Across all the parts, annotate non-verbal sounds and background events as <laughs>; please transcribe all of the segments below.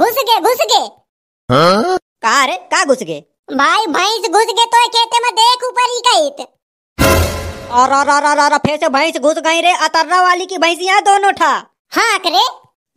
घुस गए घुस गए कहा रे कहा घुस गए भाई भैंस घुस गए तो कहते मैं देख ऊपर ही गई तो। और और और और, और फिर से भैंस घुस गई रे अतर्रा वाली की भैंसियां दोनों था हाँ करे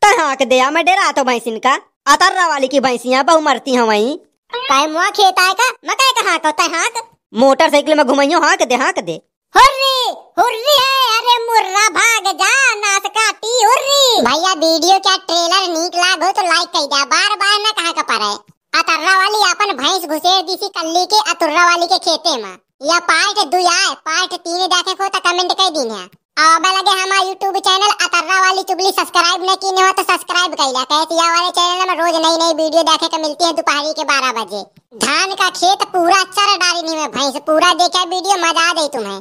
तो हाँ के दिया मैं डेरा तो भैंस इनका अतर्रा वाली की भैंसियां बहु मरती हैं वही काय मुआ खेत आएगा मकई का हाँक होता है हाँक मोटरसाइकिल में घुमाइयो हाँ के दे हाँ के दे हुर्री हुर्री है अरे मुर्रा भाग जा नासकाती हुर्री भैया वीडियो क्या ट्रेलर नीक लागो तो लाइक कर जा बार बार ना कहा का पर है अतर्रा वाली अपन भैंस घुसेर दी सी कल्ली के अतुर्रा वाली के खेते में या पार्ट दो या पार्ट तीन देखे को तो कमेंट कर दीन है अब लगे हमारा यूट्यूब चैनल अतर्रा वाली चुगली सब्सक्राइब न कीने हो तो सब्सक्राइब कर लिया कहते या वाले चैनल में रोज नई नई वीडियो देखे का मिलती है दोपहर के बारह बजे धान का खेत पूरा चर डाली में भैंस पूरा देखा वीडियो मजा आ गई तुम्हें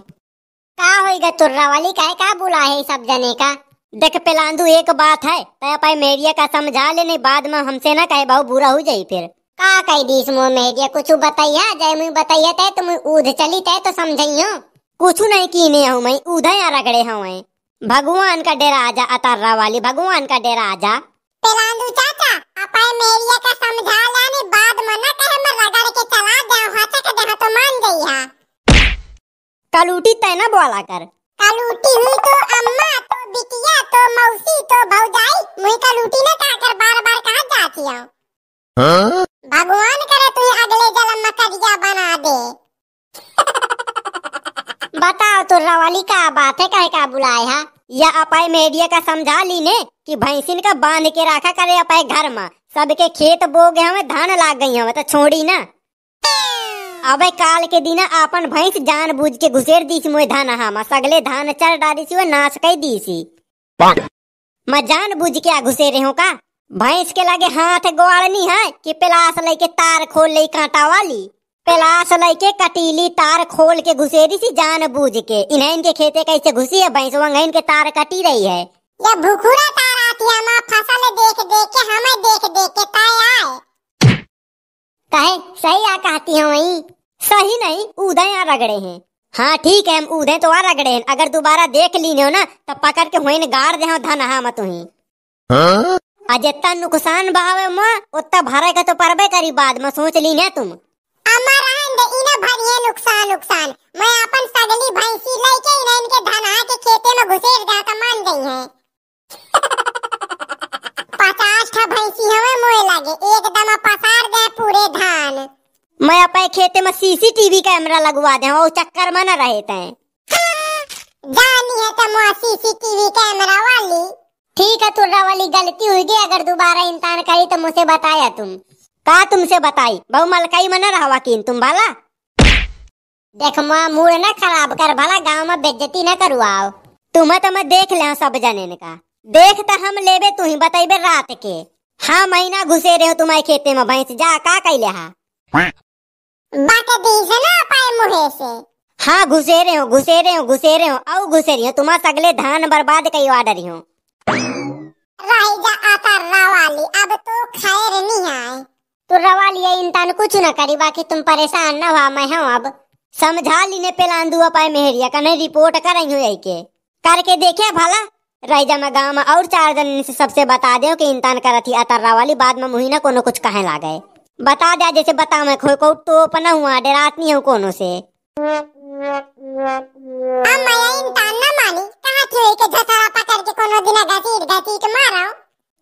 का होएगा तुर्रा वाली काय का बुला है सब जने का देख पेलांदू एक बात है तय पाई मेरिया का समझा ले नहीं बाद में हमसे ना कहे बहु बुरा हो जाई फिर का कह दीस मो मेहरिया कुछ बताइया जय मुई बताइया तय तुम तो ऊध चली तय तो समझइयो कुछ नहीं कीने हूं मैं ऊधा या रगड़े हूं मैं भगवान का डेरा आजा अतर्रा वाली भगवान का डेरा आजा पेलांदू चाचा अपाय मेरिया का समझा ले नहीं बाद में ना कहे मैं रगड़ के चला जाऊं हाचा के देहा तो मान गई हां कलूटी ना बोला कर कलूटी हुई तो अम्मा तो बिटिया तो मौसी तो भौजाई मुई कलूटी ने कहा कर बार बार कहा जाती हूं हां भगवान करे तू अगले जन्म में कजिया बना दे बताओ तो रवाली का बात है कहे का बुलाए हा या अपाय मीडिया का समझा ली ने कि भैंसिन का बांध के रखा करे अपाय घर में सबके खेत बो गए हमें धान लाग गई हमें तो छोड़ी ना अबे काल के दिन आपन भैंस जान बुझ के घुसेर दी मोए धान हामा सगले धान चर डारीसी वे नाच दी सी मैं जान बुझ के घुसे घुसेरे हूँ का भैंस के लगे हाथ गोवाड़नी है कि पिलास लेके तार खोल ले कांटा वाली पिलास लेके कटीली तार खोल के घुसे रही सी जान बुझ के इन्हें के खेते कैसे घुसी है भैंस वंग इनके तार कटी रही है ये भूखुरा तार आती है फसल देख देख के हमें देख देख के ताए आए सही आ कहती हूँ वही सही नहीं उदय यहाँ रगड़े हैं हाँ ठीक है हम उदय तो आ रगड़े हैं अगर दोबारा देख लीने हो ना तो पकड़ के हुई गार दे धन हा और जितना नुकसान बहावे माँ उतना भरे का तो परबे करी बाद में सोच लीने तुम नुकसान नुकसान मैं अपन सगली भैंसी लेके इनके धनहा के खेते में घुसेर मान गई खेतवे मोए लागे एकदम पसार दे पूरे धान मैं अपने खेत में सीसीटीवी कैमरा लगवा दे वो चक्कर में न रहे ते जानी है तो मुआ सीसीटीवी कैमरा वाली ठीक है तुर्रा वाली गलती हुई गई अगर दोबारा इंतान करी तो मुझे बताया तुम का तुमसे बताई बहु मलकाई मना रहवा किन तुम भला देख मां मूड ना खराब कर भला गांव में बेइज्जती ना करवाओ तुम्हें तो मैं देख ले सब जने का देख तो हम लेबे तू ही बताइबे रात के हाँ महीना घुसे रहे हो तुम्हारे खेते में भैंस जा का कह हा हाँ घुसे रहे हो घुसे रहे हो घुसे रहे हो औ घुसे रही हो तुम्हारा सगले धान बर्बाद कई ऑर्डर हो जा अब तो खैर नहीं आए तो रवाली ये इंसान कुछ न करी बाकी तुम परेशान न हुआ मैं हूँ अब समझा लीने पे लांदू पाए मेहरिया का नहीं रिपोर्ट कर रही हूँ के करके देखे भला रईजा में गाँव में और चार जन से सबसे बता दे कि इंतान कर रही अतर्रा वाली बाद में मुहिना कोनो कुछ कहे ला गए बता दे जैसे बता मैं खोए को तो पना हुआ डरात नहीं हूँ कोनो से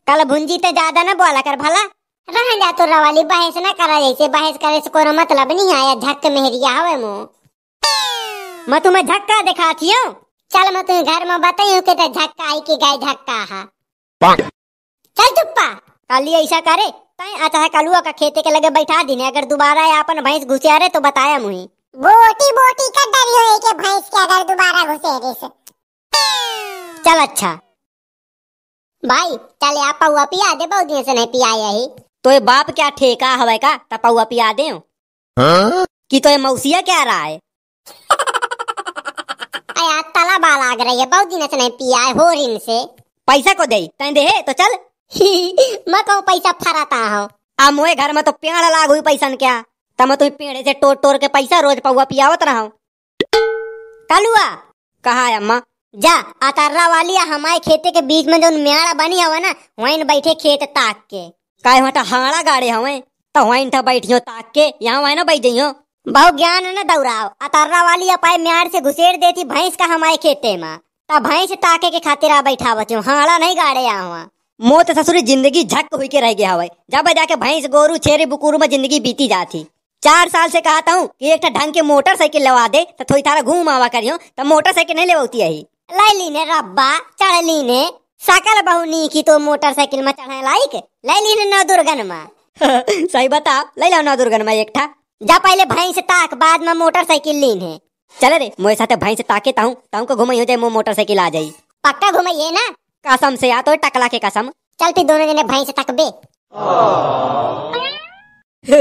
कल भुंजी तो ज्यादा ना बोला कर भला रह जा तो रवाली बहस ना करा जैसे बहस करे से कोनो मतलब नहीं आया झक मेहरिया हवे मो मैं तुम्हें झक्का दिखाती हूँ चल मैं तुम्हें घर में बताई के तो झक्का आई की गाय झक्का हा चल चुप्पा काली ऐसा करे तय अच्छा कलुआ का खेते के लगे बैठा दी अगर दोबारा अपन भैंस घुसिया रे तो बताया मुही बोटी बोटी का डर यो है के भैंस के अगर दोबारा घुसे रे से चल अच्छा भाई चल आप पौआ पिया दे बहुत दिन से नहीं पिया यही तो ये बाप क्या ठेका हवे का तपौआ पिया दे हाँ? कि तो ये मौसिया क्या रहा है प्यासा लाग रही है बहुत दिन से नहीं पिया है हो रिन से पैसा को दे तय दे तो चल मैं कहूँ पैसा फराता हूँ अब मोए घर में तो पेड़ लाग हुई पैसा क्या तब मैं तुम्हें पेड़ से टोर टोर के पैसा रोज पौवा पियावत रहा हूँ कलुआ कहा अम्मा जा अतर्रा वाली हमारे खेते के बीच में जो मेड़ा बनी हुआ ना वहीं बैठे खेत ताक के कहे तो हाड़ा गाड़े हवे तो वहीं था बैठियो ताक के यहाँ वहीं ना बैठ जाइयो बहु ज्ञान न दौड़ाओ अतर्रा वाली अपाय म्यार से घुसेर देती भैंस का हमारे खेते में ता भैंस ताके के खातिर आ बैठा बचो हाड़ा नहीं गाड़े आवा मोह तो जिंदगी झक हुई के रह गया हवा जब जाके भैंस गोरू छेरे बुकुरु में जिंदगी बीती जाती चार साल से कहता हूँ कि एक ढंग के मोटरसाइकिल लवा दे तो थोड़ी थारा घूम आवा करियो तो मोटरसाइकिल नहीं लेवती है लैली ने रब्बा चढ़ ने सकल बहु नी की तो मोटरसाइकिल में चढ़े लाइक लैली ने नौ दुर्गन मा <laughs> सही बता ले लो दुर्गन एक था जा पहले भाई से ताक बाद में मोटरसाइकिल लीन है चले रे मोए साथे भाई से ताके ताऊ ताऊ को घुमाई हो जाए मो मोटरसाइकिल आ जाई पक्का घुमाई है ना कसम से या तो टकला के कसम चल फिर दोनों जने भाई से बे <laughs>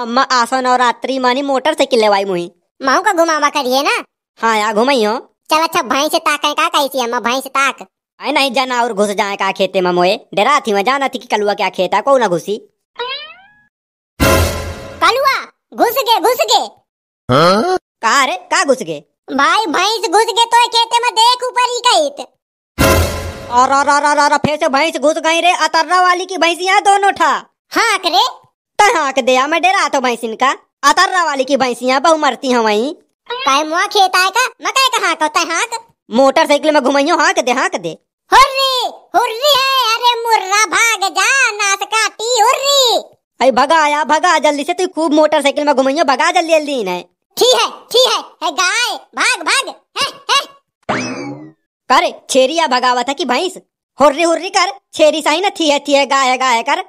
अम्मा आसन और रात्रि मानी मोटरसाइकिल लेवाई मुई माऊ का घुमावा करिए ना हां या घुमाई हो चल अच्छा भाई से ताक का कैसी अम्मा भाई से ताक आई नहीं जाना और घुस जाए का खेते में मोए डरा थी मैं जाना थी कि कलुआ क्या खेता को ना घुसी घुस गए घुस गए कहा रे कहा घुस गए भाई भैंस घुस गए तो कहते मैं देख ऊपर ही कहित और और और और, और फिर से भैंस घुस गई रे अतर्रा वाली की भैंस यहाँ दोनों था हाँ करे तो हाँ कर दिया मैं डेरा तो भैंस इनका अतर्रा वाली की भैंस यहाँ बहु मरती हैं वहीं काय मुआ खेत आए का मैं का हाँक होता है हाँक मोटरसाइकिल में घुमाइयो हाँ कर दे हाँ कर दे हुर्री हुर्री है अरे मुर्रा भाग जा नाश काटी हुर्री अरे भगा आया भगा जल्दी से तू खूब मोटरसाइकिल में घुमाइयो भगा जल्दी जल्दी इन्हें ठीक है ठीक है है गाय भाग भाग है है कर छेरिया भगावा था कि भैंस हुर्री हुर्री कर छेरी सही ना थी है थी है गाय गाय कर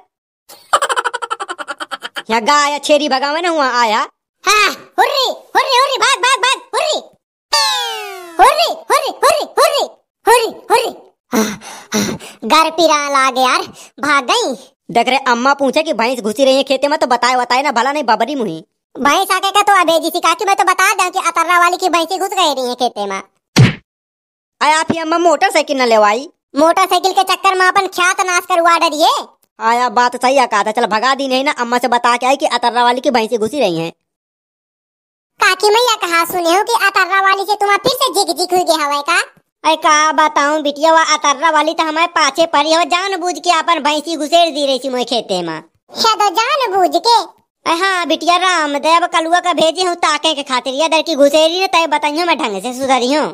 या गाय छेरी भगावे ना हुआ आया हाँ हुर्री हुर्री हुर्री भाग भाग भाग हुर्री हुर्री हुर्री हुर्री हुर्री हुर्री हुर्री घर पिराल आ यार भाग गई डकरे अम्मा पूछे कि भैंस घुसी रही है खेते में तो बताए बताए ना भला नहीं बबरी मुही भैंस आके का तो अबे जी सी काकी मैं तो बता दूं कि अतर्रा वाली की भैंसी घुस गई रही है खेते में आए आप ही अम्मा मोटरसाइकिल न लेवाई मोटरसाइकिल के चक्कर में अपन ख्यात नाश करवा डरिए आया बात सही आका था चल भगा दी नहीं ना अम्मा से बता के आई कि अतर्रा वाली की भैंसी घुसी रही है काकी मैया कहा सुने हो कि अतर्रा वाली से तुम्हारा फिर से जिग जिग हुई हवाई का अरे का बताऊं बिटिया वा अतर्रा वाली तो हमारे पाछे पड़ी हो जानबूझ के अपन भैंसी घुसेर दी रही थी मोए खेते में जान हाँ, तो जानबूझ के अरे हाँ बिटिया राम दया कलुआ का भेजी हूँ ताके के खातिर या दर की घुसेरी ने तय बताइयो मैं ढंग से सुधारी हूँ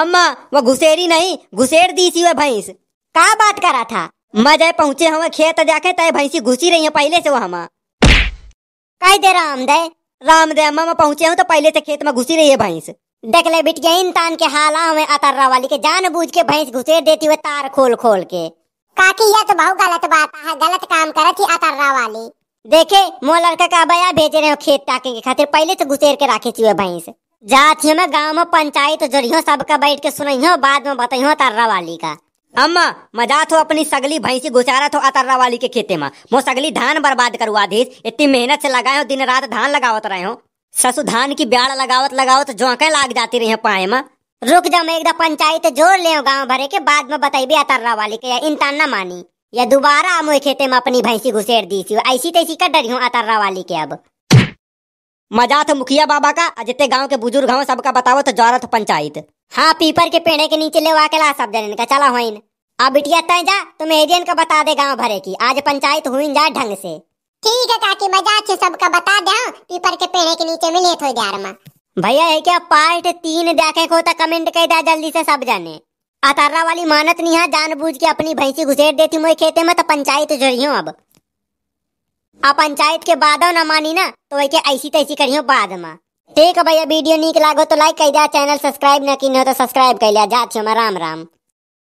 अम्मा वो घुसेरी नहीं घुसेर दी थी वह भैंस का बात करा था मैं जाए पहुंचे हमें खेत जाके तय भैंसी घुसी रही है पहले से वो हमा कह दे राम दे राम दे अम्मा मैं पहुंचे हूँ तो पहले से खेत में घुसी रही है भैंस देख ले बिटिया इन तान के हाला में अतर्रा वाली के जान बुझ के भैंस घुसेर देती हुए तार खोल खोल के काकी यह तो बहुत गलत बात है गलत काम करे थी अतर्रा वाली देखे मो लड़का का बया भेज रहे हो खेत टाके के खातिर पहले से तो घुसेर के रखे थी भैंस जाती मैं गाँव में पंचायत तो जरियो सबका बैठ के सुनइयो बाद में बताइयो अतर्रा वाली का अम्मा मजा तो अपनी सगली भैंसी घुसारा तो अतर्रा वाली के खेते में मो सगली धान बर्बाद करवा दी इतनी मेहनत से लगाए दिन रात धान लगावत रहे हो ससु धान की ब्याड़ लगावत लगावत जोंके लाग जाती रही पाए में रुक जाओ मैं एकदम पंचायत जोड़ ले गांव भरे के बाद में बताइबे अतर्रा वाली के इंतान ना मानी या दोबारा हम खेते में अपनी भैंसी घुसेर दी थी ऐसी तैसी कर डरी हूँ अतर्रा वाली के अब मजा था तो मुखिया बाबा का जितने गांव के बुजुर्ग हूँ सबका बताओ तो था पंचायत हाँ पीपर के पेड़े के नीचे ले वाके ला सब जन का चला हुई अब बिटिया तय जा तुम तो एजेंट का बता दे गांव भरे की आज पंचायत हुई जा ढंग से ठीक है काकी मजाक से सबका बता दे हाँ? पीपर के पेड़ के नीचे मिले थो यार में भैया है क्या पार्ट तीन देखे को तो कमेंट कर दिया जल्दी से सब जाने अतारा वाली मानत नहीं है जानबूझ के अपनी भैंसी घुसेर देती मोए खेते में तो पंचायत जोड़ियो अब आ पंचायत के बाद ना मानी ना तो वही के ऐसी तैसी करियो बाद में ठीक है भैया वीडियो नीक लागो तो लाइक कर दिया चैनल सब्सक्राइब ना की हो तो सब्सक्राइब कर लिया जा राम राम